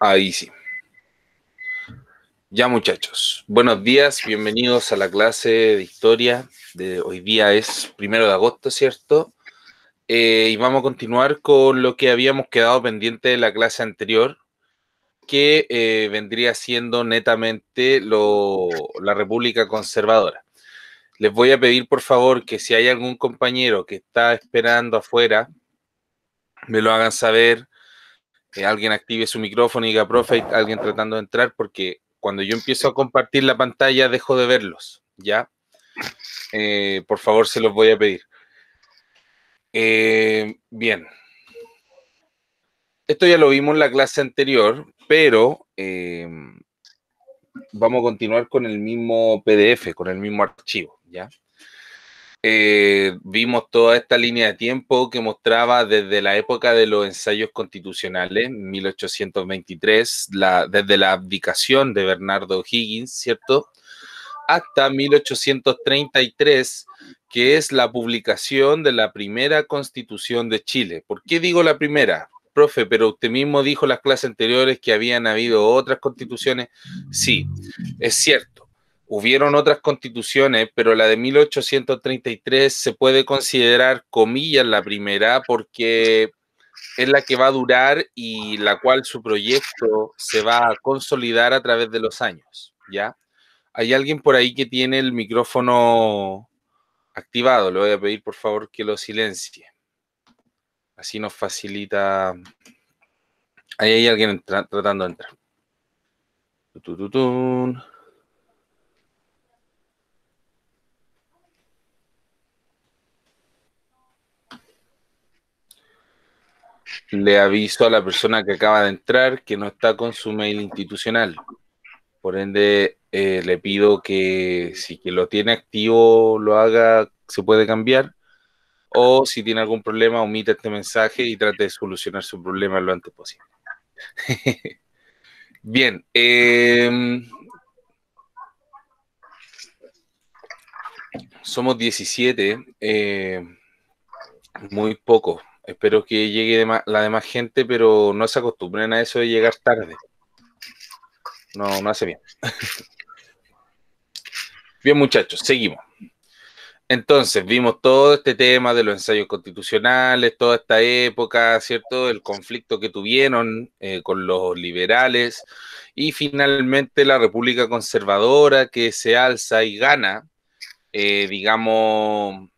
Ahí sí. Ya muchachos, buenos días, bienvenidos a la clase de historia de hoy día es primero de agosto, ¿cierto? Eh, y vamos a continuar con lo que habíamos quedado pendiente de la clase anterior, que eh, vendría siendo netamente la República Conservadora. Les voy a pedir por favor que si hay algún compañero que está esperando afuera, me lo hagan saber eh, alguien active su micrófono y diga, profe, alguien tratando de entrar, porque cuando yo empiezo a compartir la pantalla dejo de verlos, ¿ya? Eh, por favor, se los voy a pedir. Eh, bien. Esto ya lo vimos en la clase anterior, pero vamos a continuar con el mismo PDF, con el mismo archivo, ¿ya? Eh, vimos toda esta línea de tiempo que mostraba desde la época de los ensayos constitucionales, 1823, la, desde la abdicación de Bernardo Higgins, ¿cierto? Hasta 1833, que es la publicación de la primera constitución de Chile. ¿Por qué digo la primera? profe, pero usted mismo dijo en las clases anteriores que habían habido otras constituciones. Sí, es cierto. Hubieron otras constituciones, pero la de 1833 se puede considerar, comillas, la primera porque es la que va a durar y la cual su proyecto se va a consolidar a través de los años, ¿ya? Hay alguien por ahí que tiene el micrófono activado, le voy a pedir por favor que lo silencie. Así nos facilita... Ahí hay alguien tratando de entrar. Tututun. le aviso a la persona que acaba de entrar que no está con su mail institucional. Por ende, eh, le pido que si lo tiene activo lo haga, se puede cambiar. O si tiene algún problema, omita este mensaje y trate de solucionar su problema lo antes posible. Bien. Em, somos 17, eh, muy pocos. Espero que llegue la demás gente, pero no se acostumbren a eso de llegar tarde. No, no hace bien. bien, muchachos, seguimos. Entonces, vimos todo este tema de los ensayos constitucionales, toda esta época, ¿cierto? El conflicto que tuvieron eh, con los liberales y finalmente la República Conservadora que se alza y gana, eh, digamos,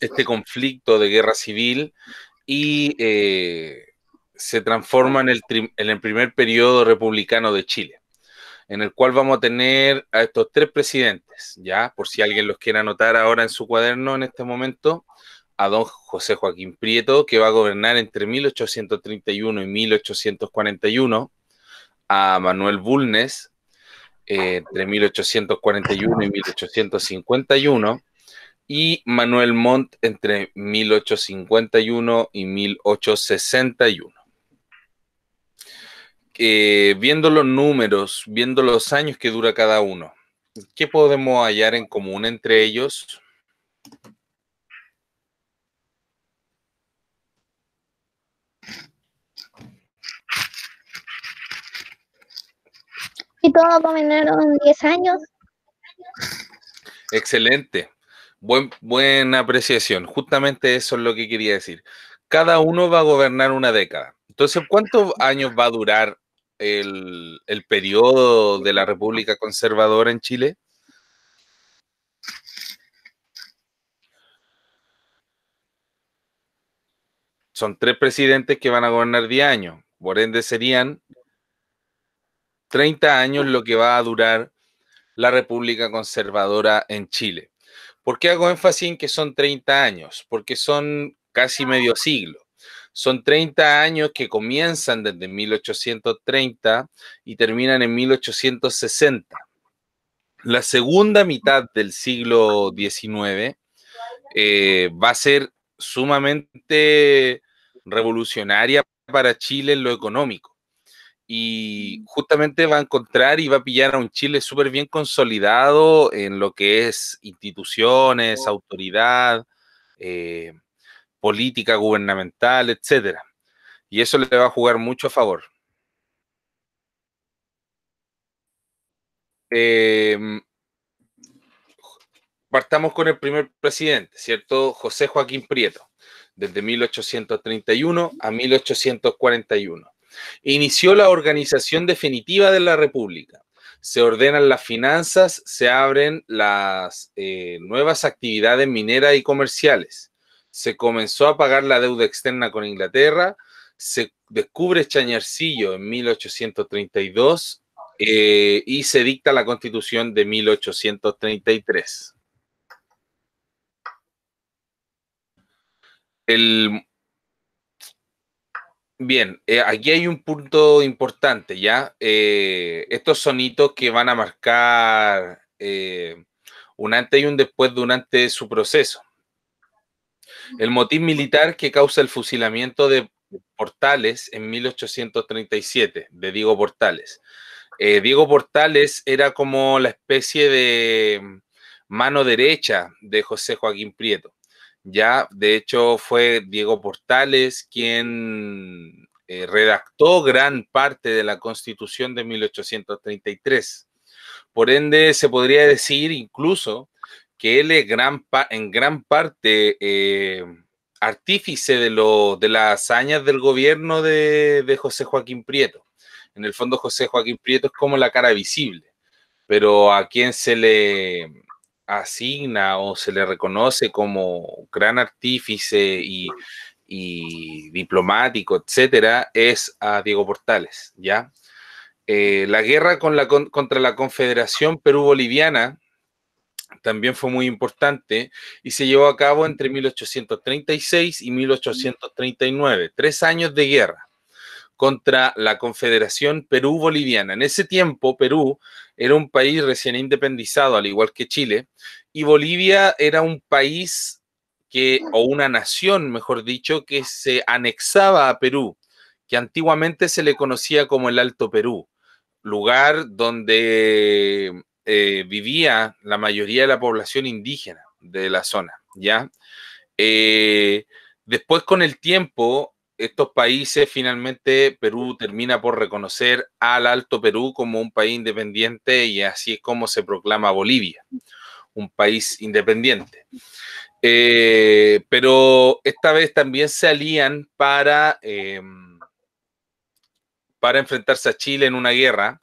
este conflicto de guerra civil y eh, se transforma en el, en el primer periodo republicano de Chile, en el cual vamos a tener a estos tres presidentes, ya, por si alguien los quiere anotar ahora en su cuaderno en este momento, a don José Joaquín Prieto, que va a gobernar entre 1831 y 1841, a Manuel Bulnes, eh, entre 1841 y 1851, y Manuel Montt entre 1851 y 1861. Eh, viendo los números, viendo los años que dura cada uno, ¿qué podemos hallar en común entre ellos? Y todos dominaron 10 años. Excelente buena apreciación. Justamente eso es lo que quería decir. Cada uno va a gobernar una década. Entonces, ¿cuántos años va a durar el, el periodo de la República Conservadora en Chile? Son tres presidentes que van a gobernar 10 años. Por ende, serían 30 años lo que va a durar la República Conservadora en Chile. ¿Por qué hago énfasis en que son 30 años? Porque son casi medio siglo. Son 30 años que comienzan desde 1830 y terminan en 1860. La segunda mitad del siglo XIX eh, va a ser sumamente revolucionaria para Chile en lo económico y justamente va a encontrar y va a pillar a un Chile súper bien consolidado en lo que es instituciones, oh. autoridad, eh, política gubernamental, etcétera. Y eso le va a jugar mucho a favor. Em, partamos con el primer presidente, ¿cierto? José Joaquín Prieto, desde 1831 a 1841 Inició la organización definitiva de la República. Se ordenan las finanzas, se abren las eh, nuevas actividades mineras y comerciales. Se comenzó a pagar la deuda externa con Inglaterra. Se descubre Chañarcillo en 1832 eh, y se dicta la constitución de 1833. El, Bien, eh, aquí hay un punto importante, ¿ya? Eh, estos sonitos que van a marcar eh, un antes y un después durante su proceso. El motín militar que causa el fusilamiento de Portales en 1837, de Diego Portales. Diego Portales era como la especie de mm, mano derecha de José Joaquín Prieto. Ya, de hecho, fue Diego Portales quien eh, redactó gran parte de la Constitución de 1833. Por ende, se podría decir incluso que él es gran en gran parte eh, artífice de, de las hazañas del gobierno de, de, José Joaquín Prieto. En el fondo, José Joaquín Prieto es como la cara visible, pero a quien se le, asigna o se le reconoce como gran artífice y, diplomático, etcétera, es a Diego Portales, ¿ya? Eh, la guerra con la, contra la Confederación Perú-Boliviana también fue muy importante y se llevó a cabo entre 1836 y 1839, tres años de guerra contra la Confederación Perú-Boliviana. En ese tiempo, Perú era un país recién independizado, al igual que Chile, y Bolivia era un país que, o una nación, mejor dicho, que se anexaba a Perú, que antiguamente se le conocía como el Alto Perú, lugar donde eh, vivía la mayoría de la población indígena de la zona, ¿ya? Eh, después, con el tiempo, estos países, finalmente Perú termina por reconocer al Alto Perú como un país independiente y así es como se proclama Bolivia, un país independiente. Eh, pero esta vez también se alían para, em, para enfrentarse a Chile en una guerra,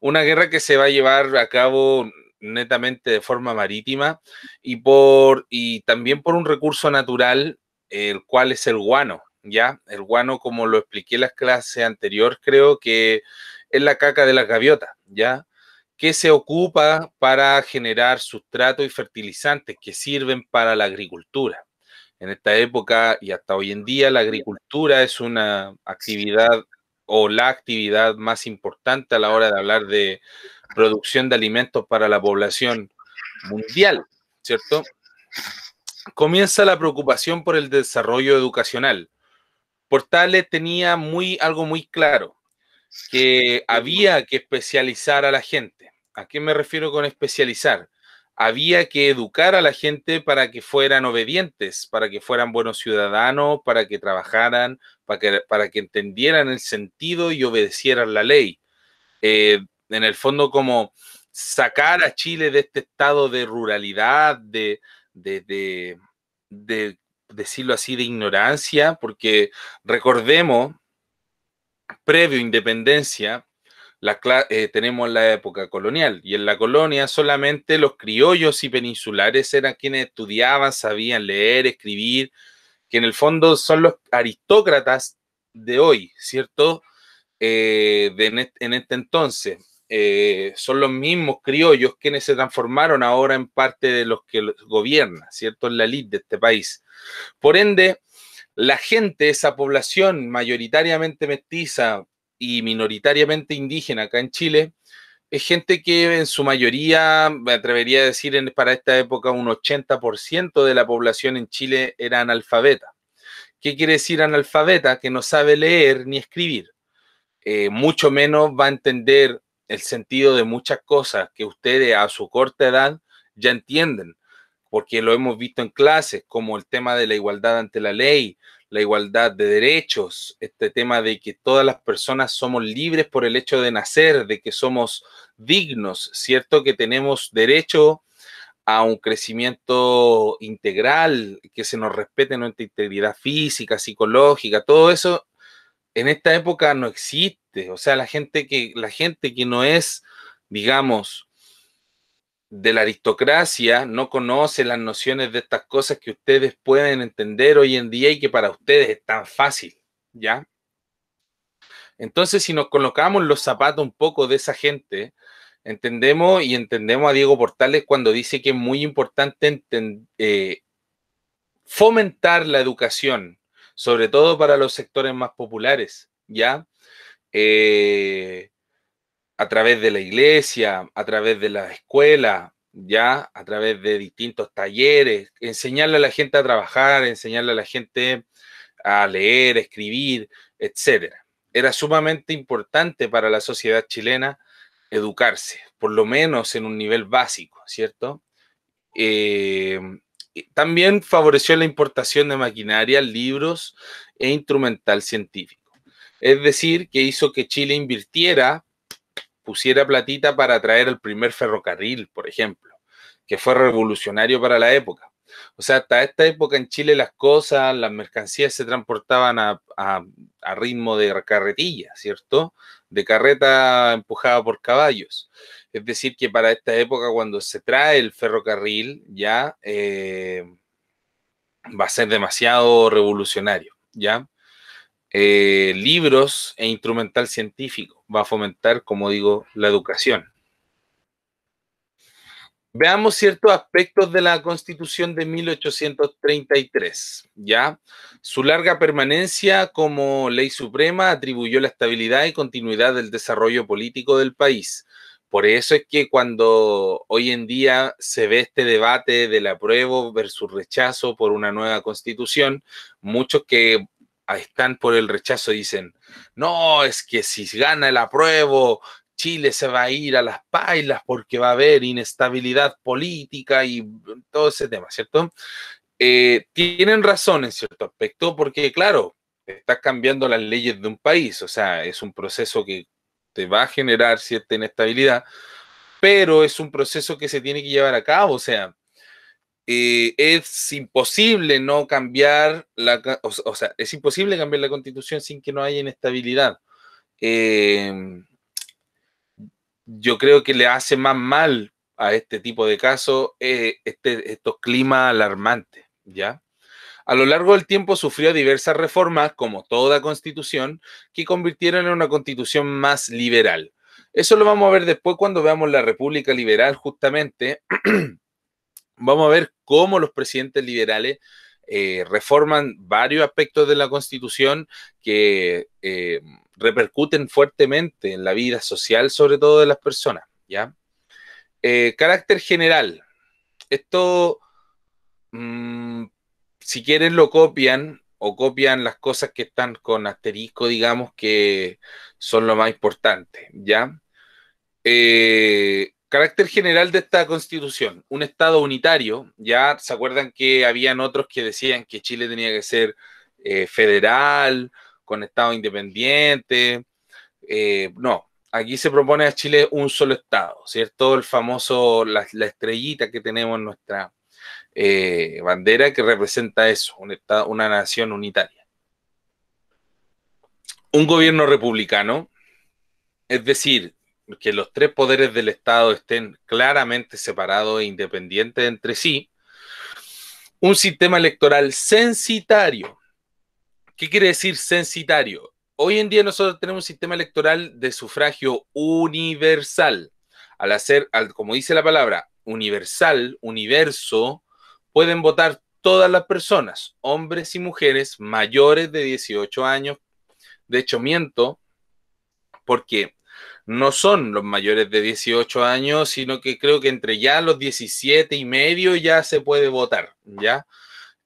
una guerra que se va a llevar a cabo netamente de forma marítima y, por, y también por un recurso natural, el cual es el guano ¿ya? El guano, como lo expliqué en las clases anterior, creo que es la caca de la gaviota, ¿ya? Que se ocupa para generar sustrato y fertilizantes que sirven para la agricultura. En esta época y hasta hoy en día, la agricultura es una actividad o la actividad más importante a la hora de hablar de producción de alimentos para la población mundial, ¿cierto? Comienza la preocupación por el desarrollo educacional, Portales tenía muy, algo muy claro, que había que especializar a la gente. ¿A qué me refiero con especializar? Había que educar a la gente para que fueran obedientes, para que fueran buenos ciudadanos, para que trabajaran, para que, entendieran el sentido y obedecieran la ley. Eh, en el fondo, como sacar a Chile de este estado de ruralidad, de, de, de, de decirlo así, de ignorancia, porque recordemos, previo a independencia, la eh, tenemos la época colonial y en la colonia solamente los criollos y peninsulares eran quienes estudiaban, sabían leer, escribir, que en el fondo son los aristócratas de hoy, ¿cierto? Eh, en, este, entonces. Eh, son los mismos criollos quienes se transformaron ahora en parte de los que gobiernan, ¿cierto? En la elite de este país. Por ende, la gente, esa población mayoritariamente mestiza y minoritariamente indígena acá en Chile, es gente que en su mayoría, me atrevería a decir para esta época, un 80% de la población en Chile era analfabeta. ¿Qué quiere decir analfabeta? Que no sabe leer ni escribir. Eh, mucho menos va a entender el sentido de muchas cosas que ustedes a su corta edad ya entienden porque lo hemos visto en clases, como el tema de la igualdad ante la ley, la igualdad de derechos, este tema de que todas las personas somos libres por el hecho de nacer, de que somos dignos, ¿cierto? Que tenemos derecho a un crecimiento integral, que se nos respete nuestra integridad física, psicológica, todo eso en esta época no existe. O sea, la gente que, la gente que no es, digamos, de la aristocracia no conoce las nociones de estas cosas que ustedes pueden entender hoy en día y que para ustedes es tan fácil, ¿ya? Entonces, si nos colocamos los zapatos un poco de esa gente, entendemos y entendemos a Diego Portales cuando dice que es muy importante eh, fomentar la educación, sobre todo para los sectores más populares, ¿ya? Eh, a través de la iglesia, a través de la escuela, ya a través de distintos talleres, enseñarle a la gente a trabajar, enseñarle a la gente a leer, escribir, etcétera. Era sumamente importante para la sociedad chilena educarse, por lo menos en un nivel básico, ¿cierto? Eh, también favoreció la importación de maquinaria, libros e instrumental científico. Es decir, que hizo que Chile invirtiera pusiera platita para traer el primer ferrocarril, por ejemplo, que fue revolucionario para la época. O sea, hasta esta época en Chile las cosas, las mercancías se transportaban a, ritmo de carretilla, ¿cierto? De carreta empujada por caballos. Es decir, que para esta época, cuando se trae el ferrocarril, ya eh, va a ser demasiado revolucionario, ¿ya? Eh, libros e instrumental científico. Va a fomentar, como digo, la educación. Veamos ciertos aspectos de la Constitución de 1833. Ya su larga permanencia como ley suprema atribuyó la estabilidad y continuidad del desarrollo político del país. Por eso es que cuando hoy en día se ve este debate del apruebo versus rechazo por una nueva constitución, muchos que están por el rechazo dicen, no, es que si gana el apruebo, Chile se va a ir a las pailas porque va a haber inestabilidad política y todo ese tema, ¿cierto? Eh, tienen razón en cierto aspecto porque, claro, estás cambiando las leyes de un país, o sea, es un proceso que te va a generar cierta inestabilidad, pero es un proceso que se tiene que llevar a cabo, o sea, es imposible no cambiar la, o, sea, es imposible cambiar la constitución sin que no haya inestabilidad. Em, yo creo que le hace más mal a este tipo de casos eh, este, estos climas alarmantes, ¿ya? A lo largo del tiempo sufrió diversas reformas, como toda constitución, que convirtieron en una constitución más liberal. Eso lo vamos a ver después cuando veamos la República Liberal, justamente. vamos a ver cómo los presidentes liberales eh, reforman varios aspectos de la Constitución que eh, repercuten fuertemente en la vida social, sobre todo de las personas. ¿ya? Eh, carácter general. Esto, mm, si quieren, lo copian o copian las cosas que están con asterisco, digamos, que son lo más importante. ¿ya? Eh, Carácter general de esta constitución, un Estado unitario, ya se acuerdan que habían otros que decían que Chile tenía que ser eh, federal, con Estado independiente, eh, no, aquí se propone a Chile un solo Estado, ¿cierto? El famoso, la, estrellita que tenemos en nuestra eh, bandera que representa eso, un estado, una nación unitaria. Un gobierno republicano, es decir, que los tres poderes del Estado estén claramente separados e independientes entre sí, un sistema electoral censitario. ¿Qué quiere decir censitario? Hoy en día nosotros tenemos un sistema electoral de sufragio universal. Al hacer, al, como dice la palabra, universal, universo, pueden votar todas las personas, hombres y mujeres mayores de 18 años. De hecho, miento, porque no son los mayores de 18 años, sino que creo que entre ya los 17 y medio ya se puede votar, ¿ya?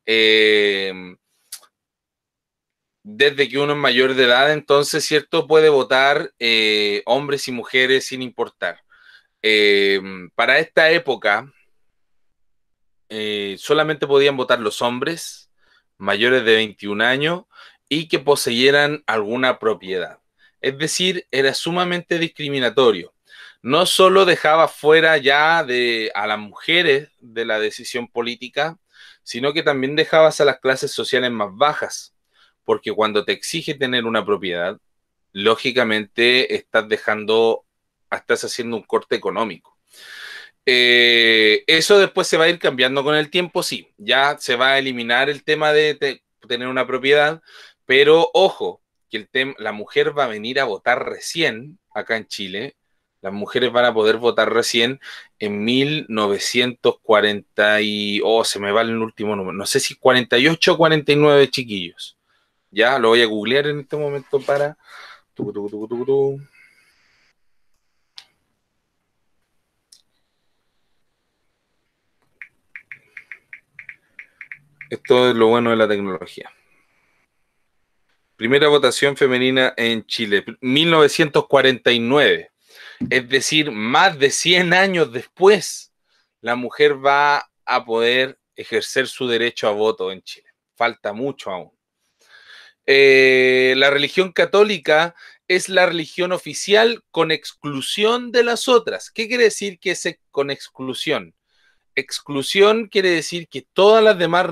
Em, desde que uno es mayor de edad, entonces, ¿cierto? Puede votar eh, hombres y mujeres sin importar. Em, para esta época, eh, solamente podían votar los hombres mayores de 21 años y que poseyeran alguna propiedad. Es decir, era sumamente discriminatorio. No solo dejaba fuera ya de, a las mujeres de la decisión política, sino que también dejabas a las clases sociales más bajas, porque cuando te exige tener una propiedad, lógicamente estás dejando, estás haciendo un corte económico. Eh, eso después se va a ir cambiando con el tiempo, sí, ya se va a eliminar el tema de tener una propiedad, pero ojo, que el tema, la mujer va a venir a votar recién acá en Chile. Las mujeres van a poder votar recién en 1940 y, oh, se me va el último número, no sé si 48 o 49 chiquillos. Ya lo voy a googlear en este momento para... Esto es lo bueno de la tecnología. Primera votación femenina en Chile, 1949. Es decir, más de 100 años después, la mujer va a poder ejercer su derecho a voto en Chile. Falta mucho aún. Eh, la religión católica es la religión oficial con exclusión de las otras. ¿Qué quiere decir que es con exclusión? exclusión quiere decir que todas las demás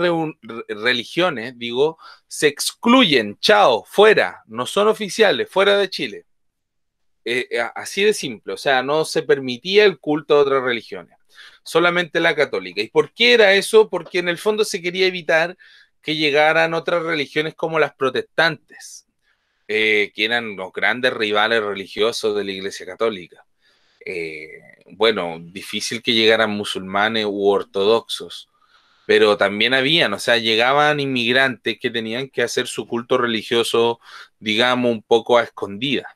religiones, digo, se excluyen, chao, fuera, no son oficiales, fuera de Chile. Eh, eh, así de simple, o sea, no se permitía el culto de otras religiones, solamente la católica. ¿Y por qué era eso? Porque en el fondo se quería evitar que llegaran otras religiones como las protestantes, eh, que eran los grandes rivales religiosos de la Iglesia Católica. Eh, bueno, difícil que llegaran musulmanes u ortodoxos, pero también habían, o sea, llegaban inmigrantes que tenían que hacer su culto religioso, digamos, un poco a escondida.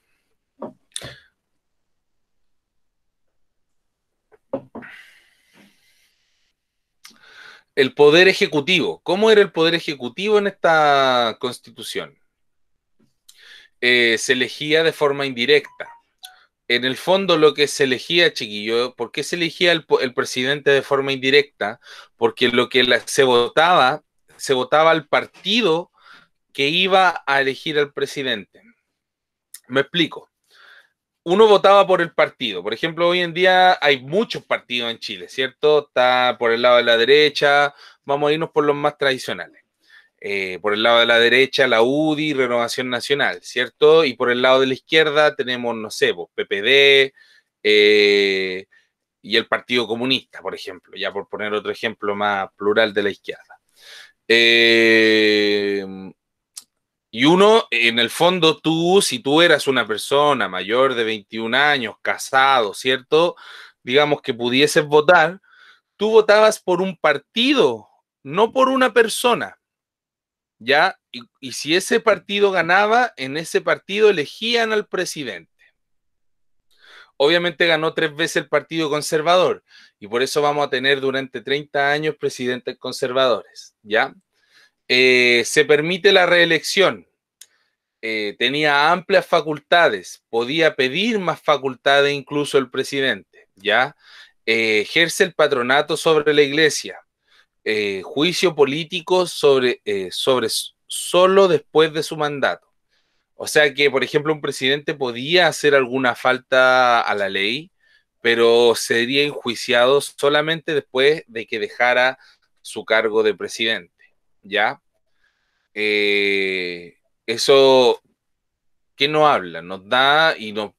El poder ejecutivo. ¿Cómo era el poder ejecutivo en esta constitución? Eh, se elegía de forma indirecta en el fondo lo que se elegía, chiquillo, ¿por qué se elegía el, presidente de forma indirecta? Porque lo que se votaba, se votaba al partido que iba a elegir al presidente. Me explico. Uno votaba por el partido. Por ejemplo, hoy en día hay muchos partidos en Chile, ¿cierto? Está por el lado de la derecha. Vamos a irnos por los más tradicionales. Eh, por el lado de la derecha, la UDI, Renovación Nacional, ¿cierto? Y por el lado de la izquierda tenemos, no sé, PPD eh, y el Partido Comunista, por ejemplo, ya por poner otro ejemplo más plural de la izquierda. Eh, y uno, en el fondo, tú, si tú eras una persona mayor de 21 años, casado, ¿cierto? Digamos que pudieses votar, tú votabas por un partido, no por una persona. ¿ya? Y, si ese partido ganaba, en ese partido elegían al presidente. Obviamente ganó tres veces el Partido Conservador y por eso vamos a tener durante 30 años presidentes conservadores, ¿ya? Eh, se permite la reelección. Eh, tenía amplias facultades, podía pedir más facultades incluso el presidente, ¿ya? Eh, ejerce el patronato sobre la iglesia, eh, juicio político sobre, eh, sobre solo después de su mandato. O sea que, por ejemplo, un presidente podía hacer alguna falta a la ley, pero sería enjuiciado solamente después de que dejara su cargo de presidente. ¿Ya? Eh, eso, que no habla? Nos da y nos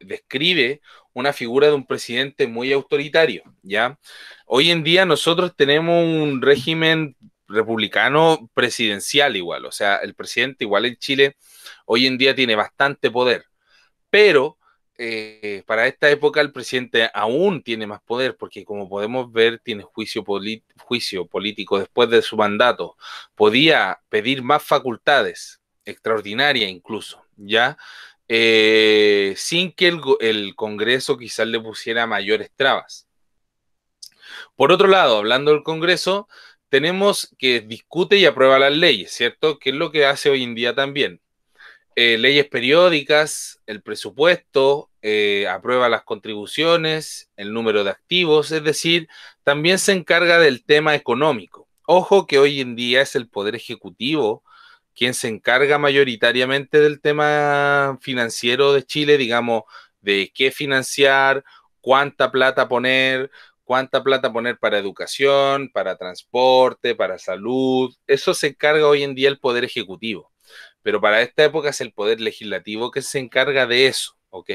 describe una figura de un presidente muy autoritario, ¿ya? Hoy en día nosotros tenemos un régimen republicano presidencial igual, o sea, el presidente igual en Chile hoy en día tiene bastante poder, pero eh, para esta época el presidente aún tiene más poder, porque como podemos ver, tiene juicio, juicio político después de su mandato. Podía pedir más facultades, extraordinaria incluso, ¿ya? Eh, sin que el, Congreso quizás le pusiera mayores trabas. Por otro lado, hablando del Congreso, tenemos que discute y aprueba las leyes, ¿cierto? Que es lo que hace hoy en día también. Eh, leyes periódicas, el presupuesto, eh, aprueba las contribuciones, el número de activos, es decir, también se encarga del tema económico. Ojo que hoy en día es el Poder Ejecutivo quien se encarga mayoritariamente del tema financiero de Chile, digamos, de qué financiar, cuánta plata poner, cuánta plata poner para educación, para transporte, para salud. Eso se encarga hoy en día el Poder Ejecutivo. Pero para esta época es el Poder Legislativo que se encarga de eso. ¿ok?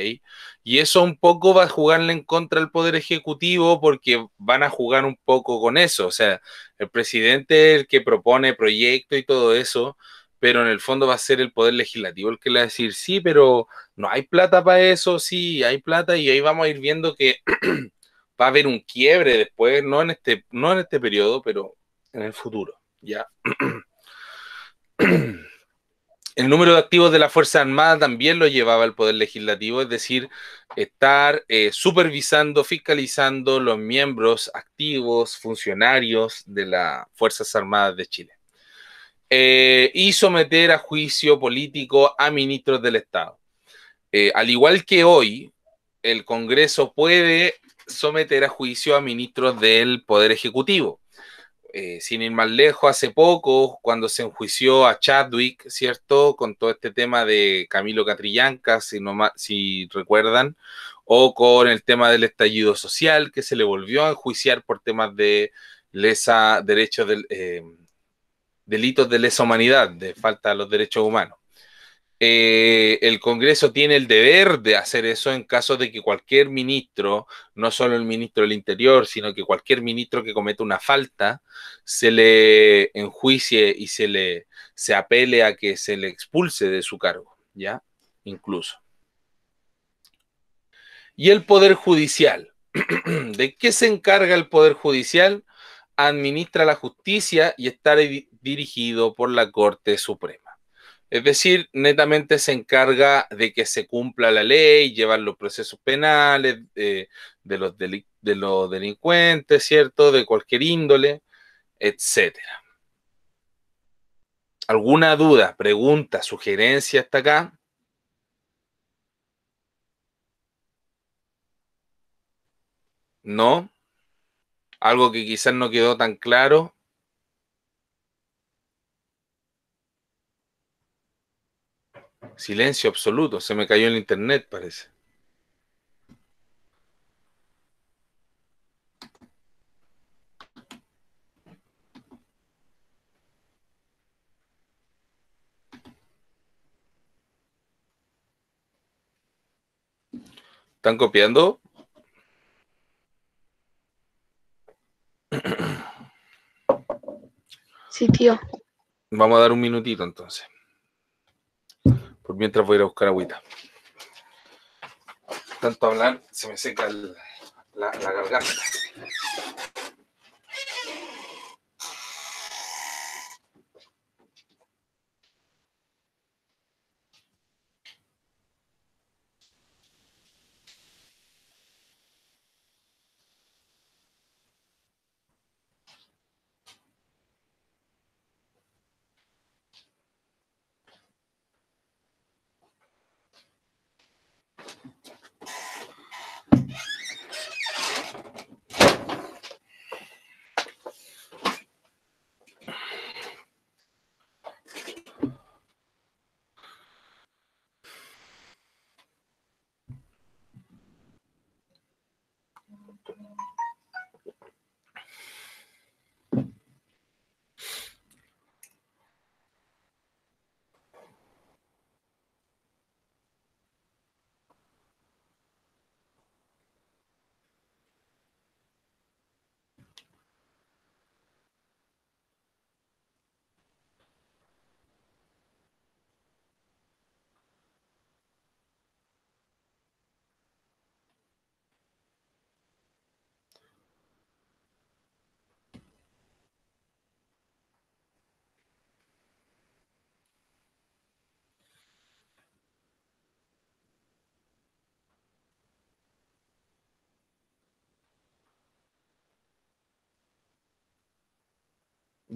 Y eso un poco va a jugarle en contra al Poder Ejecutivo porque van a jugar un poco con eso. O sea, el presidente el que propone proyecto y todo eso, pero en el fondo va a ser el poder legislativo el que le va a decir, sí, pero no hay plata para eso, sí, hay plata y ahí vamos a ir viendo que va a haber un quiebre después, no en este, no en este periodo, pero en el futuro, ya. el número de activos de la Fuerza Armada también lo llevaba el Poder Legislativo, es decir, estar eh, supervisando, fiscalizando los miembros activos, funcionarios de las Fuerzas Armadas de Chile. Eh, y someter a juicio político a ministros del Estado. Eh, al igual que hoy, el Congreso puede someter a juicio a ministros del Poder Ejecutivo. Eh, sin ir más lejos, hace poco, cuando se enjuició a Chadwick, ¿cierto? Con todo este tema de Camilo Catrillanca, si, no si recuerdan, o con el tema del estallido social, que se le volvió a enjuiciar por temas de lesa derechos del, delitos de lesa humanidad, de falta a los derechos humanos. Eh, el Congreso tiene el deber de hacer eso en caso de que cualquier ministro, no solo el ministro del Interior, sino que cualquier ministro que cometa una falta, se le enjuicie y se le se apele a que se le expulse de su cargo, ¿ya? Incluso. Y el Poder Judicial. ¿De qué se encarga el Poder Judicial? administra la justicia y está dirigido por la Corte Suprema. Es decir, netamente se encarga de que se cumpla la ley, llevar los procesos penales eh, de, los de los delincuentes, ¿cierto? De cualquier índole, etcétera. ¿Alguna duda, pregunta, sugerencia hasta acá? ¿No? algo que quizás no quedó tan claro. Silencio absoluto, se me cayó el internet, parece. ¿Están copiando? Sí, tío. Vamos a dar un minutito entonces. Por mientras voy a ir a buscar agüita. Tanto hablar, se me seca la garganta.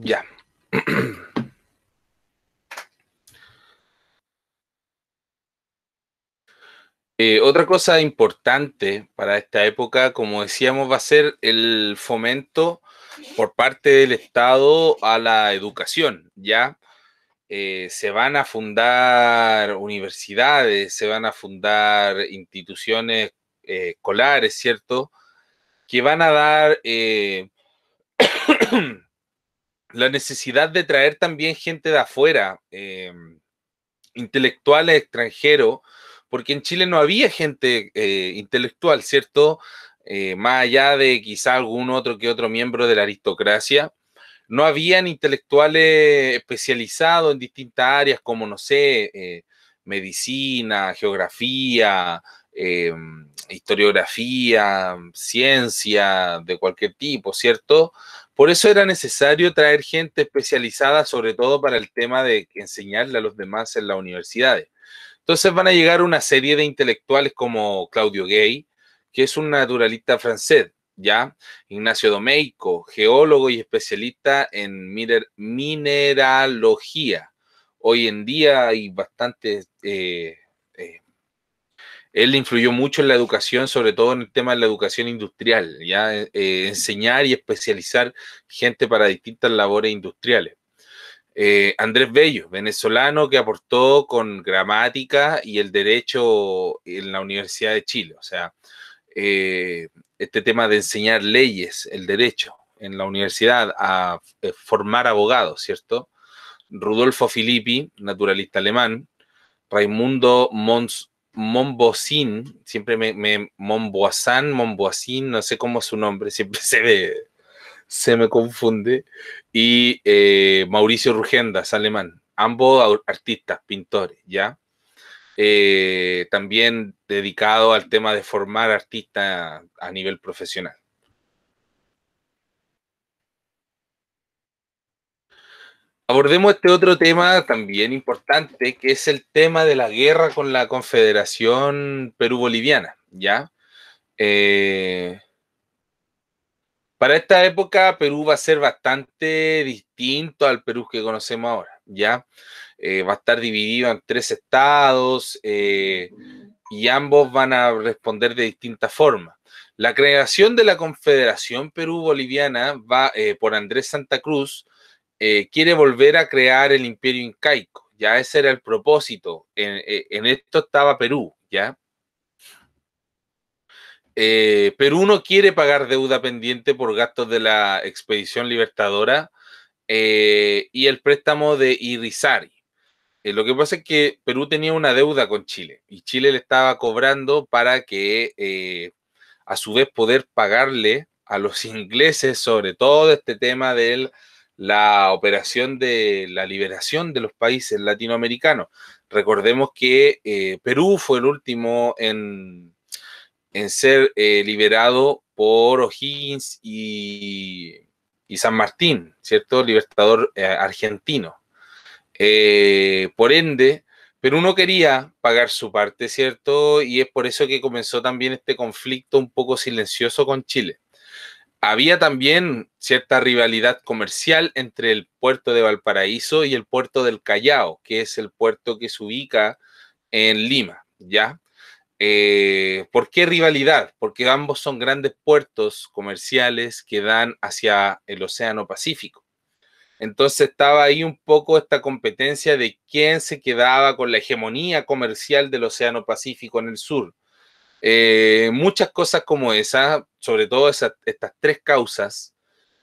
Ya. Eh, otra cosa importante para esta época, como decíamos, va a ser el fomento por parte del Estado a la educación. Ya eh, se van a fundar universidades, se van a fundar instituciones eh, escolares, ¿cierto? Que van a dar la necesidad de traer también gente de afuera, eh, intelectuales extranjeros, porque en Chile no había gente eh, intelectual, ¿cierto? Eh, más allá de quizá algún otro que otro miembro de la aristocracia, no habían intelectuales especializados en distintas áreas como, no sé, medicina, geografía, historiografía, ciencia de cualquier tipo, ¿cierto? Por eso era necesario traer gente especializada, sobre todo para el tema de enseñarle a los demás en las universidades. Entonces van a llegar una serie de intelectuales como Claudio Gay, que es un naturalista francés, ¿ya? Ignacio Domeico, geólogo y especialista en mineralogía. Hoy en día hay bastantes eh, él influyó mucho en la educación, sobre todo en el tema de la educación industrial, ya eh, eh, enseñar y especializar gente para distintas labores industriales. Eh, Andrés Bello, venezolano que aportó con gramática y el derecho en la Universidad de Chile, o sea, este tema de enseñar leyes, el derecho en la universidad, a formar abogados, ¿cierto? Rudolfo Filippi, naturalista alemán, Raimundo Mons Monbosin, siempre me, me Monboasan, no sé cómo es su nombre, siempre se me, se me confunde, y eh, Mauricio Rugendas, alemán, ambos artistas, pintores, ¿ya? Eh, también dedicado al tema de formar artistas a nivel profesional. Abordemos este otro tema también importante, que es el tema de la guerra con la Confederación Perú-Boliviana, ¿ya? Eh, para esta época, Perú va a ser bastante distinto al Perú que conocemos ahora, ¿ya? Eh, va a estar dividido en tres estados eh, y ambos van a responder de distintas formas. La creación de la Confederación Perú-Boliviana va por Andrés Santa Cruz, eh, quiere volver a crear el imperio incaico, ya ese era el propósito, en, eh, esto estaba Perú, ¿ya? Eh, Perú no quiere pagar deuda pendiente por gastos de la expedición libertadora y el préstamo de Irizarry. lo que pasa es que Perú tenía una deuda con Chile y Chile le estaba cobrando para que a su vez poder pagarle a los ingleses sobre todo este tema del la operación de la liberación de los países latinoamericanos. Recordemos que eh, Perú fue el último en, ser eh, liberado por O'Higgins y, San Martín, ¿cierto? Libertador eh, argentino. por ende, Perú no quería pagar su parte, ¿cierto? Y es por eso que comenzó también este conflicto un poco silencioso con Chile había también cierta rivalidad comercial entre el puerto de Valparaíso y el puerto del Callao, que es el puerto que se ubica en Lima, ¿ya? Eh, ¿Por qué rivalidad? Porque ambos son grandes puertos comerciales que dan hacia el Océano Pacífico. Entonces estaba ahí un poco esta competencia de quién se quedaba con la hegemonía comercial del Océano Pacífico en el sur. Eh, muchas cosas como esa, sobre todo estas tres causas,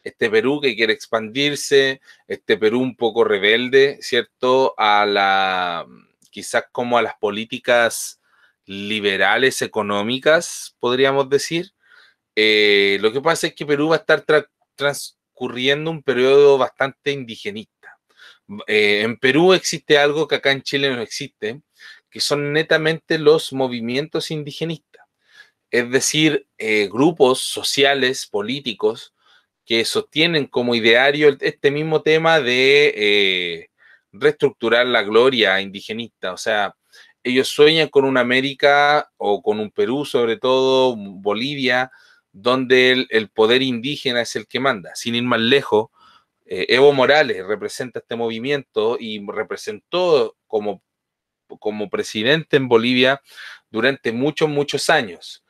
este Perú que quiere expandirse, este Perú un poco rebelde, ¿cierto? A la, quizás como a las políticas liberales económicas, podríamos decir. Eh, lo que pasa es que Perú va a estar transcurriendo un periodo bastante indigenista. Eh, en Perú existe algo que acá en Chile no existe, que son netamente los movimientos indigenistas, es decir, eh, grupos sociales, políticos, que sostienen como ideario este mismo tema de eh, reestructurar la gloria indigenista. O sea, ellos sueñan con una América o con un Perú, sobre todo Bolivia, donde el, poder indígena es el que manda. Sin ir más lejos, eh, Evo Morales representa este movimiento y representó como como presidente en Bolivia durante muchos, muchos años.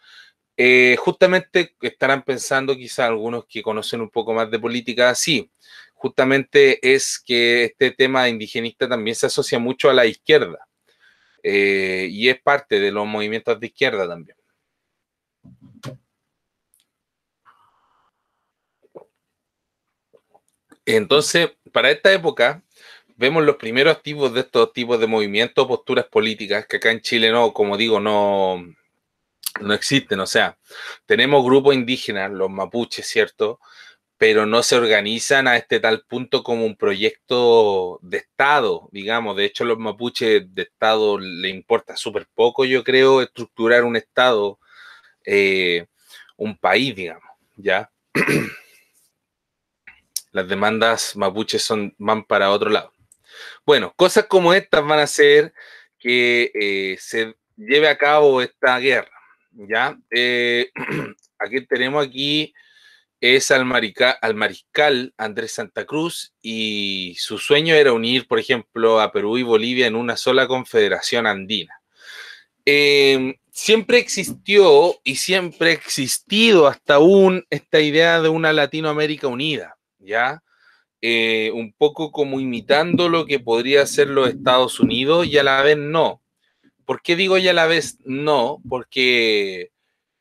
Eh, justamente estarán pensando quizá algunos que conocen un poco más de política así. Justamente es que este tema indigenista también se asocia mucho a la izquierda eh, y es parte de los movimientos de izquierda también. Entonces, para esta época, vemos los primeros activos de estos tipos de movimientos, posturas políticas, que acá en Chile no, como digo, no, no existen. O sea, tenemos grupos indígenas, los mapuches, ¿cierto? Pero no se organizan a este tal punto como un proyecto de Estado, digamos. De hecho, a los mapuches de Estado le importa súper poco, yo creo, estructurar un Estado, eh, un país, digamos, ¿ya? Las demandas mapuches son, van para otro lado. Bueno, cosas como estas van a hacer que eh, se lleve a cabo esta guerra. ¿ya? Eh, aquí tenemos aquí es al, mariscal Andrés Santa Cruz y su sueño era unir, por ejemplo, a Perú y Bolivia en una sola confederación andina. Em, siempre existió y siempre ha existido hasta aún esta idea de una Latinoamérica unida, ¿ya? Eh, un poco como imitando lo que podría ser los Estados Unidos y a la vez no. ¿Por qué digo y a la vez no? Porque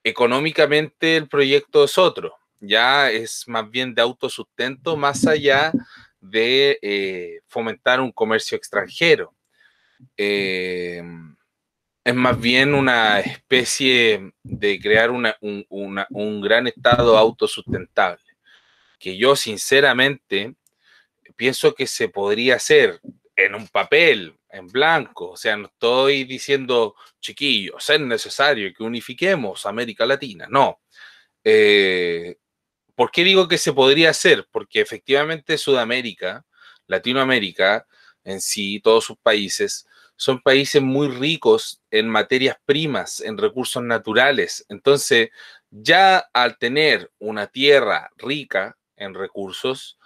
económicamente el proyecto es otro, ya es más bien de autosustento más allá de eh, fomentar un comercio extranjero. Em, es más bien una especie de crear un, un gran estado autosustentable, que yo sinceramente pienso que se podría hacer en un papel, en blanco. O sea, no estoy diciendo, chiquillos, es necesario que unifiquemos América Latina. No. Eh, ¿Por qué digo que se podría hacer? Porque efectivamente Sudamérica, Latinoamérica, en sí, todos sus países, son países muy ricos en materias primas, en recursos naturales. Entonces, ya al tener una tierra rica en recursos,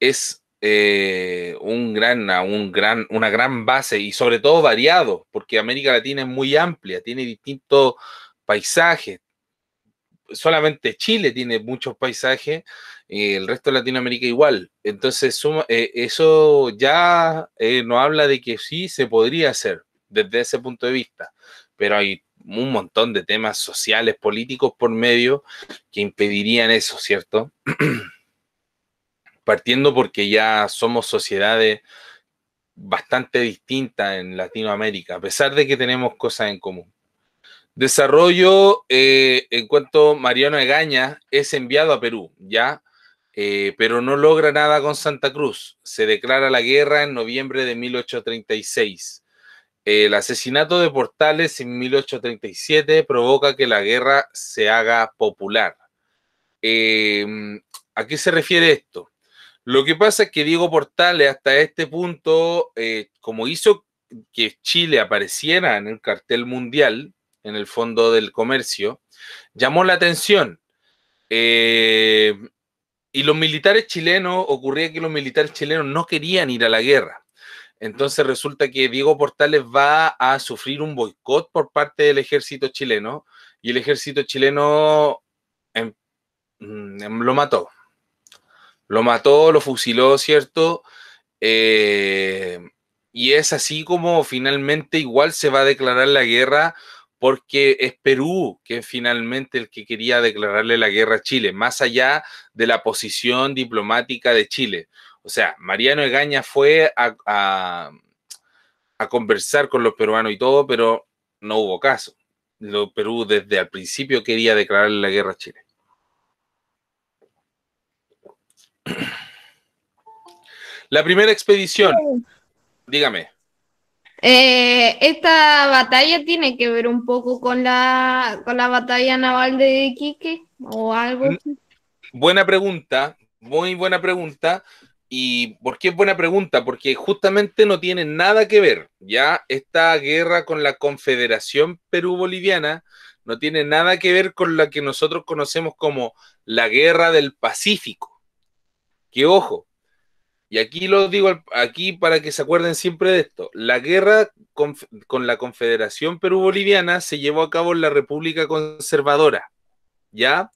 es eh, un gran, gran, una gran base y sobre todo variado, porque América Latina es muy amplia, tiene distintos paisajes. Solamente Chile tiene muchos paisajes, y el resto de Latinoamérica igual. Entonces, eh, eso ya eh, nos habla de que sí se podría hacer desde ese punto de vista, pero hay un montón de temas sociales, políticos por medio que impedirían eso, ¿cierto? partiendo porque ya somos sociedades bastante distintas en Latinoamérica, a pesar de que tenemos cosas en común. Desarrollo, eh, en cuanto Mariano Egaña es enviado a Perú, ¿ya? Eh, pero no logra nada con Santa Cruz. Se declara la guerra en noviembre de 1836. El asesinato de Portales en 1837 provoca que la guerra se haga popular. Eh, ¿A qué se refiere esto? Lo que pasa es que Diego Portales hasta este punto, eh, como hizo que Chile apareciera en el cartel mundial, en el fondo del comercio, llamó la atención. Eh, y los militares chilenos, ocurría que los militares chilenos no querían ir a la guerra. Entonces resulta que Diego Portales va a sufrir un boicot por parte del ejército chileno y el ejército chileno em, mm, em, lo mató, lo mató, lo fusiló, ¿cierto? Eh, y es así como finalmente igual se va a declarar la guerra porque es Perú que es finalmente el que quería declararle la guerra a Chile, más allá de la posición diplomática de Chile. O sea, Mariano Egaña fue a, conversar con los peruanos y todo, pero no hubo caso. Lo, Perú desde al principio quería declararle la guerra a Chile. La primera expedición, dígame. Eh, esta batalla tiene que ver un poco con la, con la batalla naval de Quique o algo. Buena pregunta, muy buena pregunta. ¿Y por qué es buena pregunta? Porque justamente no tiene nada que ver, ¿ya? Esta guerra con la Confederación Perú-Boliviana no tiene nada que ver con la que nosotros conocemos como la Guerra del Pacífico. Que ojo, y aquí lo digo aquí para que se acuerden siempre de esto. La guerra con, la Confederación Perú-Boliviana se llevó a cabo en la República Conservadora. ¿Ya?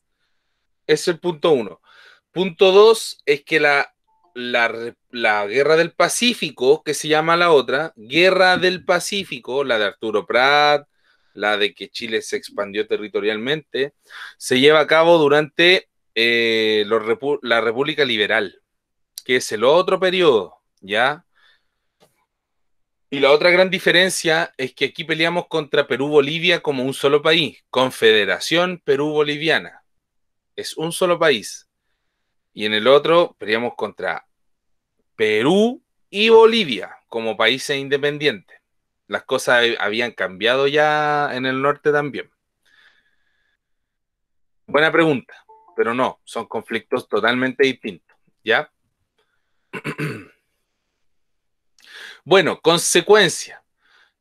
es el punto uno. Punto dos es que la, la, la guerra del Pacífico, que se llama la otra, guerra del Pacífico, la de Arturo Prat, la de que Chile se expandió territorialmente, se lleva a cabo durante eh, la República Liberal, que es el otro periodo, ¿ya? Y la otra gran diferencia es que aquí peleamos contra Perú-Bolivia como un solo país, Confederación Perú-Boliviana. Es un solo país. Y en el otro peleamos contra Perú y Bolivia como países independientes. Las cosas habían cambiado ya en el norte también. Buena pregunta pero no, son conflictos totalmente distintos, ¿ya? Bueno, consecuencia,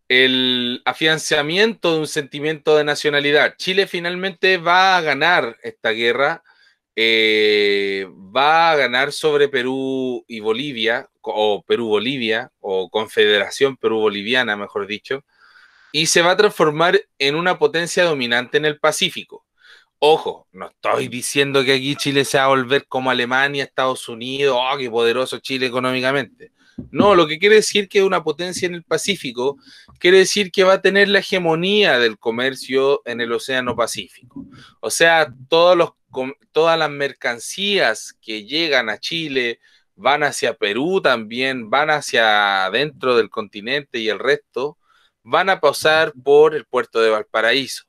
el afianzamiento de un sentimiento de nacionalidad. Chile finalmente va a ganar esta guerra, eh, va a ganar sobre Perú y Bolivia, o Perú-Bolivia, o Confederación Perú-Boliviana, mejor dicho, y se va a transformar en una potencia dominante en el Pacífico. Ojo, no estoy diciendo que aquí Chile se va a volver como Alemania, Estados Unidos, oh, qué poderoso Chile económicamente. No, lo que quiere decir que es una potencia en el Pacífico, quiere decir que va a tener la hegemonía del comercio en el Océano Pacífico. O sea, todos todas las mercancías que llegan a Chile van hacia Perú también, van hacia dentro del continente y el resto, van a pasar por el puerto de Valparaíso.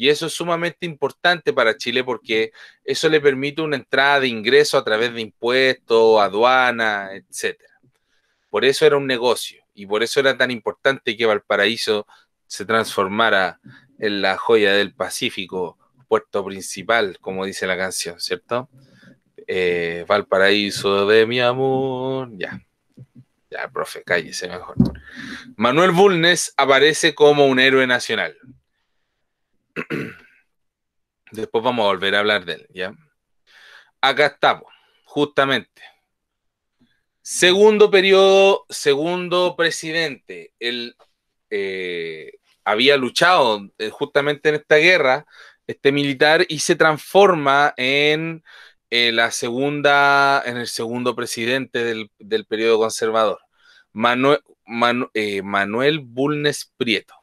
Y eso es sumamente importante para Chile porque eso le permite una entrada de ingreso a través de impuestos, aduana, etc. Por eso era un negocio y por eso era tan importante que Valparaíso se transformara en la joya del Pacífico, puerto principal, como dice la canción, ¿cierto? Eh, Valparaíso de mi amor, ya. Ya, profe, cállese mejor. Manuel Bulnes aparece como un héroe nacional. Después vamos a volver a hablar de él, ¿ya? Acá estamos, justamente. Segundo periodo, segundo presidente. Él eh, había luchado eh, justamente en esta guerra, este militar, y se transforma en, eh, la segunda, en el segundo presidente del, periodo conservador. Manuel Bulnes Prieto.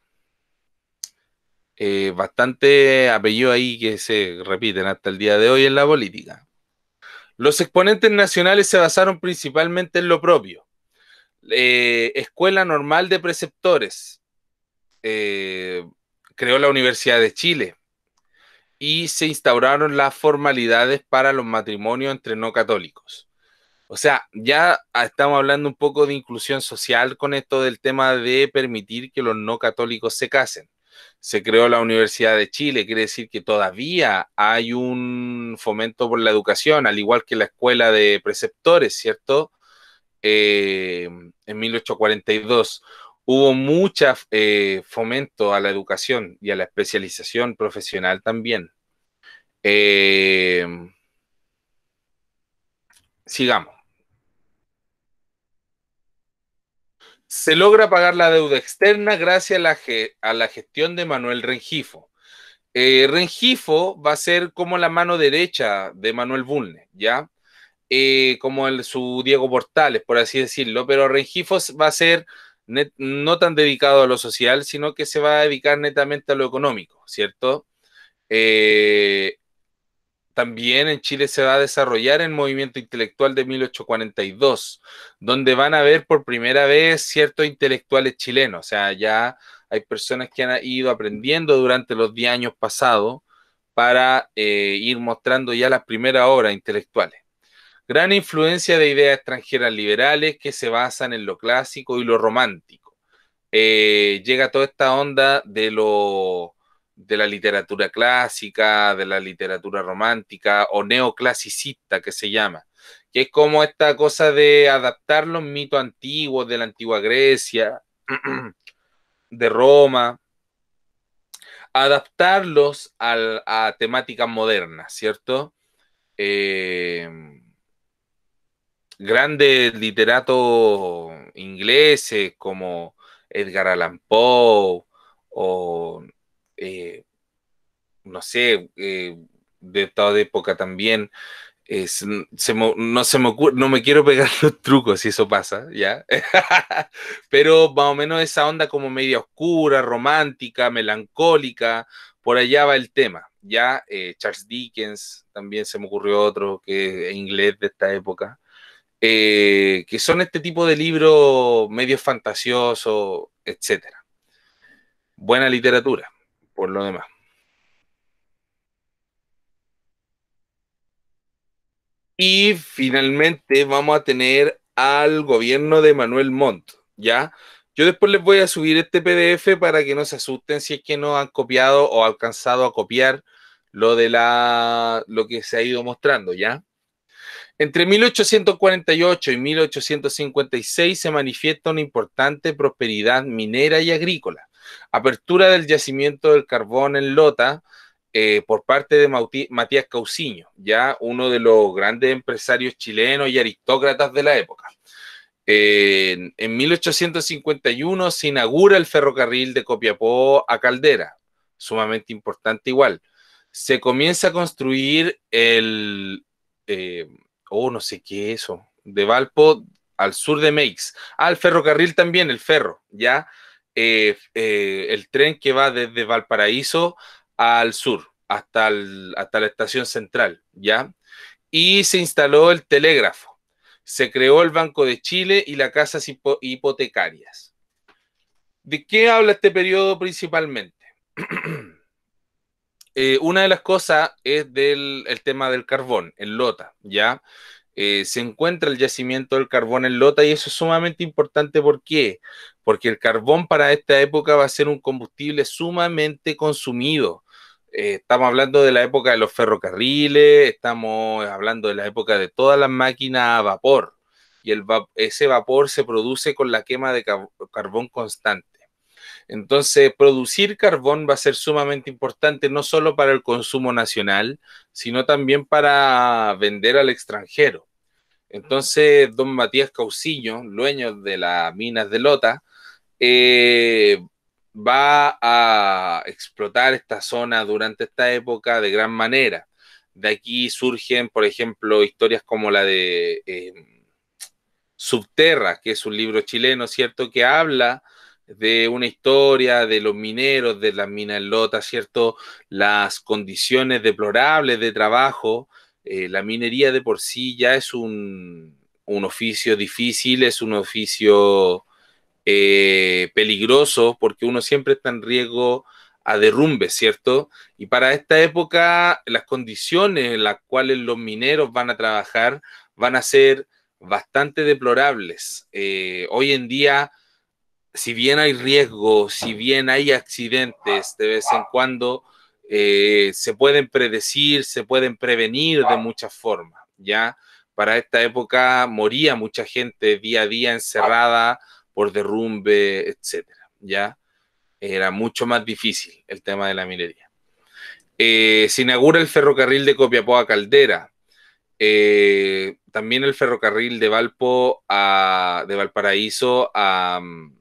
Eh, bastante apellido ahí que se repiten hasta el día de hoy en la política. Los exponentes nacionales se basaron principalmente en lo propio. Eh, Escuela Normal de Preceptores eh, creó la Universidad de Chile y se instauraron las formalidades para los matrimonios entre no católicos. O sea, ya estamos hablando un poco de inclusión social con esto del tema de permitir que los no católicos se casen se creó la Universidad de Chile, quiere decir que todavía hay un fomento por la educación, al igual que la escuela de preceptores, ¿cierto? Eh, en 1842 hubo mucho eh, fomento a la educación y a la especialización profesional también. Eh, sigamos. Se logra pagar la deuda externa gracias a la, a la gestión de Manuel Rengifo. Eh, Rengifo va a ser como la mano derecha de Manuel Bulne, ¿ya? Eh, como el, su Diego Portales, por así decirlo, pero Rengifo va a ser no tan dedicado a lo social, sino que se va a dedicar netamente a lo económico, ¿cierto? Eh, también en Chile se va a desarrollar el movimiento intelectual de 1842, donde van a ver por primera vez ciertos intelectuales chilenos. O sea, ya hay personas que han ido aprendiendo durante los 10 años pasados para eh, ir mostrando ya las primeras obras intelectuales. Gran influencia de ideas extranjeras liberales que se basan en lo clásico y lo romántico. Eh, llega toda esta onda de lo de la literatura clásica, de la literatura romántica o neoclasicista que se llama, que es como esta cosa de adaptar los mitos antiguos de la antigua Grecia, de Roma, adaptarlos a temáticas modernas, ¿cierto? Eh, grandes literatos ingleses como Edgar Allan Poe o eh, no sé, eh, de esta época también. no se me no me quiero pegar los trucos si eso pasa, ¿ya? Pero más o menos esa onda como media oscura, romántica, melancólica, por allá va el tema, ¿ya? Eh, Charles Dickens, también se me ocurrió otro que es inglés de esta época, que son este tipo de libros medio fantasiosos, etcétera. Buena literatura por lo demás. Y finalmente vamos a tener al gobierno de Manuel Montt, ¿ya? Yo después les voy a subir este PDF para que no se asusten si es que no han copiado o alcanzado a copiar lo de la lo que se ha ido mostrando, ¿ya? Entre 1848 y 1856 se manifiesta una importante prosperidad minera y agrícola, Apertura del yacimiento del carbón en Lota eh, por parte de Matías Cauciño, ya uno de los grandes empresarios chilenos y aristócratas de la época. en 1851 se inaugura el ferrocarril de Copiapó a Caldera, sumamente importante igual. Se comienza a construir el, eh, oh, no sé qué eso, de Valpo al sur de Meix. al ah, el ferrocarril también, el ferro, ¿ya? Eh, eh, el tren que va desde Valparaíso al sur, hasta, la estación central, ¿ya? Y se instaló el telégrafo, se creó el Banco de Chile y las casas hipotecarias. ¿De qué habla este periodo principalmente? Eh, una de las cosas es del el tema del carbón, el Lota, ¿ya? se encuentra el yacimiento del carbón en Lota y eso es sumamente importante. porque porque el carbón para esta época va a ser un combustible sumamente consumido. Eh, estamos hablando de la época de los ferrocarriles, estamos hablando de la época de todas las máquinas a vapor, y ese vapor se produce con la quema de carbón constante. Entonces, producir carbón va a ser sumamente importante, no solo para el consumo nacional, sino también para vender al extranjero. Entonces, don Matías Caucillo, dueño de las minas de Lota, eh, va a explotar esta zona durante esta época de gran manera. De aquí surgen, por ejemplo, historias como la de em, Subterra, que es un libro chileno, ¿cierto?, que habla de una historia de los mineros, de las minas en lota, ¿cierto? Las condiciones deplorables de trabajo. Eh, la minería de por sí ya es un oficio difícil, es un oficio eh, peligrosos porque uno siempre está en riesgo a derrumbe, ¿cierto? Y para esta época las condiciones en las cuales los mineros van a trabajar van a ser bastante deplorables. Eh, hoy en día, si bien hay riesgo, si bien hay accidentes de vez en cuando, eh, se pueden predecir, se pueden prevenir de muchas formas, ¿ya? Para esta época moría mucha gente día a día encerrada por derrumbe, etcétera. Ya era mucho más difícil el tema de la minería. Eh, se inaugura el ferrocarril de Copiapó a Caldera. Eh, también el ferrocarril de Valpo a, de Valparaíso a, mm,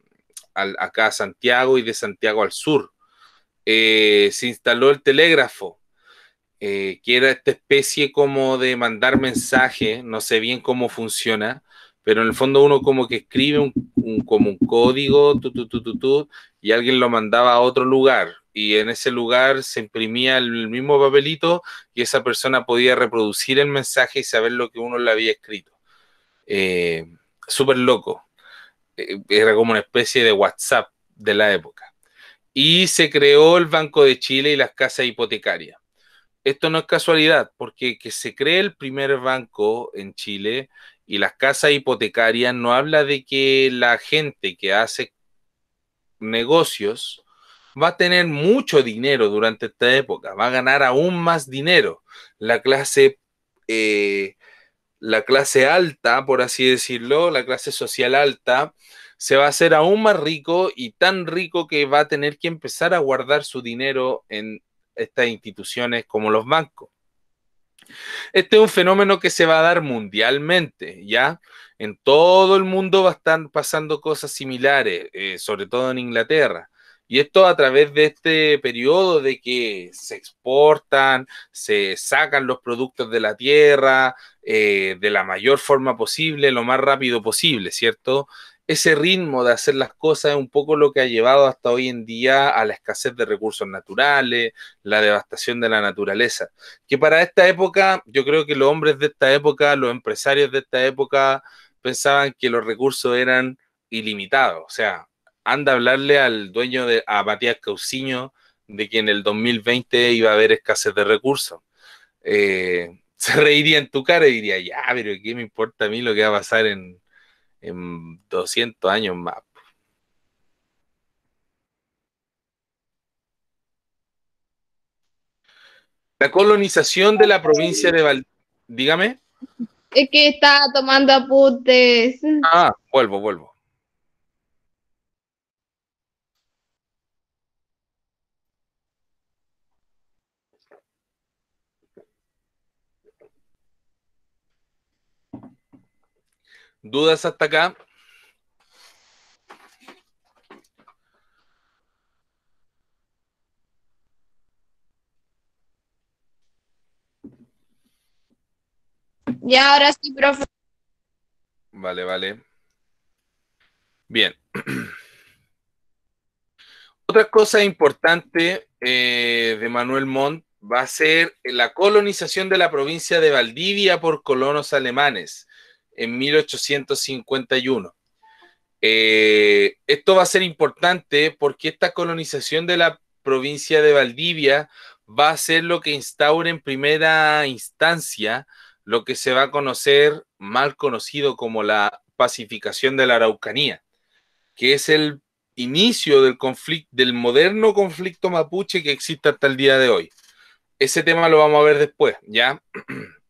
acá a Santiago y de Santiago al sur. Eh, se instaló el telégrafo, que era esta especie como de mandar mensaje, no sé bien cómo funciona, pero en el fondo uno como que escribe un, como un código, y alguien lo mandaba a otro lugar, y en ese lugar se imprimía el mismo papelito y esa persona podía reproducir el mensaje y saber lo que uno le había escrito. Eh, súper loco. Eh, era como una especie de WhatsApp de la época. Y se creó el Banco de Chile y las casas hipotecarias. Esto no es casualidad, porque que se cree el primer banco en Chile y las casas hipotecarias no habla de que la gente que hace negocios va a tener mucho dinero durante esta época, va a ganar aún más dinero. La clase, eh, la clase alta, por así decirlo, la clase social alta, se va a hacer aún más rico y tan rico que va a tener que empezar a guardar su dinero en estas instituciones como los bancos. Este es un fenómeno que se va a dar mundialmente, ¿ya? En todo el mundo va a estar pasando cosas similares, eh, sobre todo en Inglaterra. Y esto a través de este periodo de que se exportan, se sacan los productos de la tierra eh, de la mayor forma posible, lo más rápido posible, ¿cierto? ese ritmo de hacer las cosas es un poco lo que ha llevado hasta hoy en día a la escasez de recursos naturales, la devastación de la naturaleza. Que para esta época, yo creo que los hombres de esta época, los empresarios de esta época, pensaban que los recursos eran ilimitados. O sea, anda a hablarle al dueño de a Matías Cauciño de que en el 2020 iba a haber escasez de recursos. Eh, se reiría en tu cara y diría, ya, pero ¿qué me importa a mí lo que va a pasar en en 200 años más. La colonización de la provincia de Dígame. Es que está tomando apuntes. Ah, vuelvo, vuelvo. ¿Dudas hasta acá? Y ahora sí, profe. Vale, vale. Bien. Otra cosa importante eh, de Manuel Montt va a ser la colonización de la provincia de Valdivia por colonos alemanes en 1851. Eh, esto va a ser importante porque esta colonización de la provincia de Valdivia va a ser lo que instaure en primera instancia lo que se va a conocer, mal conocido como la pacificación de la Araucanía, que es el inicio del conflicto, del moderno conflicto mapuche que existe hasta el día de hoy. Ese tema lo vamos a ver después, ¿ya?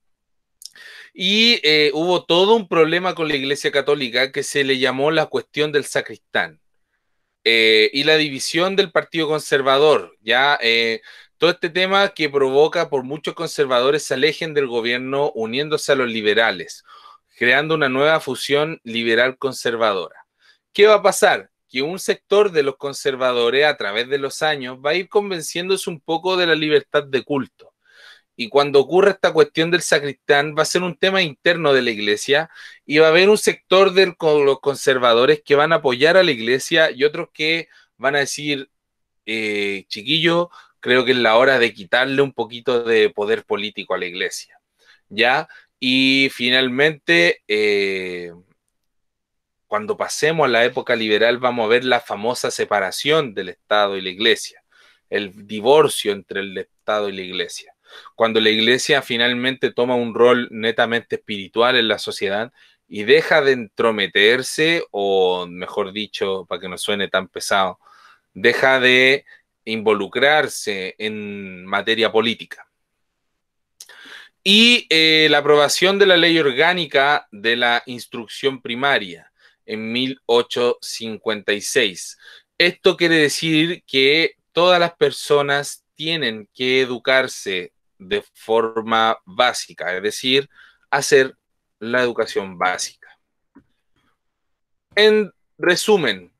Y eh, hubo todo un problema con la Iglesia Católica que se le llamó la cuestión del sacristán eh, y la división del Partido Conservador. Ya eh, todo este tema que provoca por muchos conservadores se alejen del gobierno uniéndose a los liberales, creando una nueva fusión liberal-conservadora. ¿Qué va a pasar? que un sector de los conservadores a través de los años va a ir convenciéndose un poco de la libertad de culto. Y cuando ocurra esta cuestión del sacristán, va a ser un tema interno de la iglesia y va a haber un sector de los conservadores que van a apoyar a la iglesia y otros que van a decir, eh, chiquillo, creo que es la hora de quitarle un poquito de poder político a la iglesia. ¿Ya? Y finalmente, eh, cuando pasemos a la época liberal, vamos a ver la famosa separación del Estado y la iglesia, el divorcio entre el Estado y la iglesia cuando la iglesia finalmente toma un rol netamente espiritual en la sociedad y deja de entrometerse, o mejor dicho, para que no suene tan pesado, deja de involucrarse en materia política. Y eh, la aprobación de la ley orgánica de la instrucción primaria en 1856. Esto quiere decir que todas las personas tienen que educarse de forma básica, es decir, hacer la educación básica. En resumen,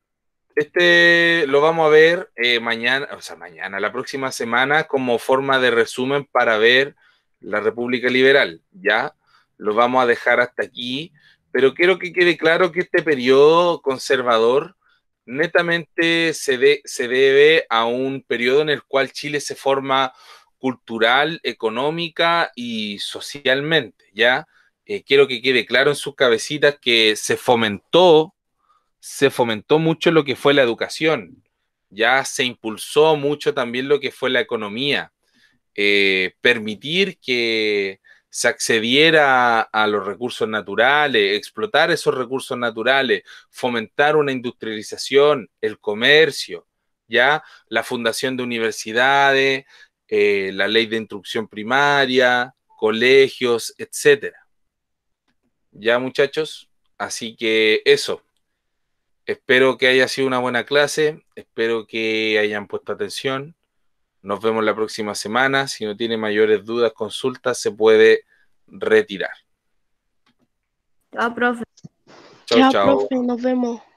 este lo vamos a ver eh, mañana, o sea, mañana, la próxima semana, como forma de resumen para ver la República Liberal. Ya lo vamos a dejar hasta aquí, pero quiero que quede claro que este periodo conservador netamente se, se debe a un periodo en el cual Chile se forma cultural, económica y socialmente, ¿ya? Eh, quiero que quede claro en sus cabecitas que se fomentó, se fomentó mucho lo que fue la educación, ya se impulsó mucho también lo que fue la economía, eh, permitir que se accediera a, los recursos naturales, explotar esos recursos naturales, fomentar una industrialización, el comercio, ya la fundación de universidades, eh, la ley de instrucción primaria, colegios, etcétera. Ya muchachos, así que eso. Espero que haya sido una buena clase, espero que hayan puesto atención. Nos vemos la próxima semana. Si no tiene mayores dudas, consultas, se puede retirar. Chao, profe. Chao, chao. Profe, nos vemos.